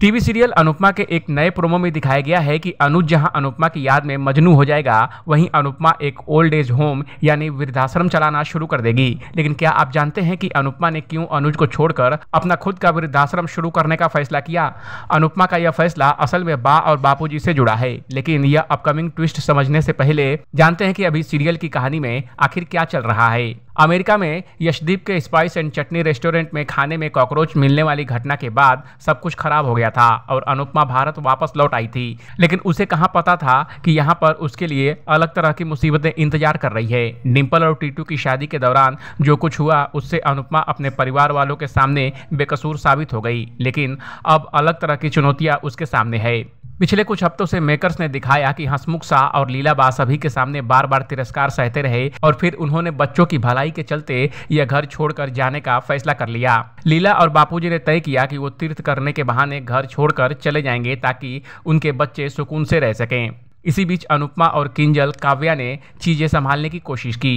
TV serial Anupama के एक नए प्रोमो में दिखाया गया है कि अनुज जहां अनुपमा की याद में मजनू हो जाएगा वहीं अनुपमा एक ओल्ड एज होम यानी वृद्धाश्रम चलाना शुरू कर देगी लेकिन क्या आप जानते हैं कि अनुपमा ने क्यों अनुज को छोड़कर अपना खुद का वृद्धाश्रम शुरू करने का फैसला किया अनुपमा का यह फैसला असल में बा और बापू से जुड़ा है लेकिन यह अपकमिंग ट्विस्ट समझने से पहले जानते हैं कि अभी सीरियल की कहानी में आखिर क्या चल रहा है अमेरिका में यशदीप के स्पाइस एंड चटनी रेस्टोरेंट में खाने में कॉकरोच मिलने वाली घटना के बाद सब कुछ खराब हो गया था और अनुपमा भारत वापस लौट आई थी लेकिन उसे कहाँ पता था कि यहाँ पर उसके लिए अलग तरह की मुसीबतें इंतजार कर रही है डिम्पल और टीटू की शादी के दौरान जो कुछ हुआ उससे अनुपमा अपने परिवार वालों के सामने बेकसूर साबित हो गई लेकिन अब अलग तरह की चुनौतियाँ उसके सामने है पिछले कुछ हफ्तों से मेकर्स ने दिखाया कि हंसमुख शाह और लीलाबा सभी के सामने बार बार तिरस्कार सहते रहे और फिर उन्होंने बच्चों की भलाई के चलते यह घर छोड़कर जाने का फैसला कर लिया लीला और बापूजी ने तय किया कि वो तीर्थ करने के बहाने घर छोड़कर चले जाएंगे ताकि उनके बच्चे सुकून से रह सकें इसी बीच अनुपमा और किंजल काव्या ने चीजें संभालने की कोशिश की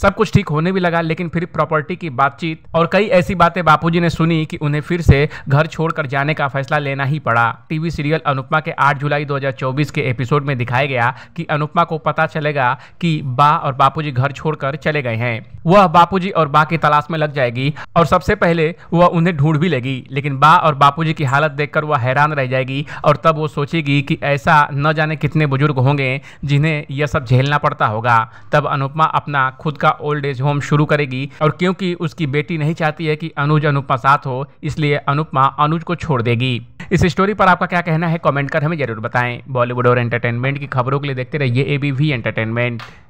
सब कुछ ठीक होने भी लगा लेकिन फिर प्रॉपर्टी की बातचीत और कई ऐसी बातें बापूजी ने सुनी कि उन्हें फिर से घर छोड़कर जाने का फैसला लेना ही पड़ा टीवी सीरियल अनुपमा के 8 जुलाई 2024 के एपिसोड में दिखाया गया कि अनुपमा को पता चलेगा कि बा और बापूजी घर छोड़कर चले गए हैं वह बापूजी और बा की तलाश में लग जाएगी और सबसे पहले वह उन्हें ढूंढ भी लेगी लेकिन बा और बापूजी की हालत देखकर वह हैरान रह जाएगी और तब वो सोचेगी कि ऐसा न जाने कितने बुजुर्ग होंगे जिन्हें यह सब झेलना पड़ता होगा तब अनुपमा अपना खुद का का ओल्ड एज होम शुरू करेगी और क्योंकि उसकी बेटी नहीं चाहती है कि अनुज अनुपमा साथ हो इसलिए अनुपमा अनुज को छोड़ देगी इस स्टोरी पर आपका क्या कहना है कमेंट कर हमें जरूर बताएं बॉलीवुड और एंटरटेनमेंट की खबरों के लिए देखते रहिए एबीवी एंटरटेनमेंट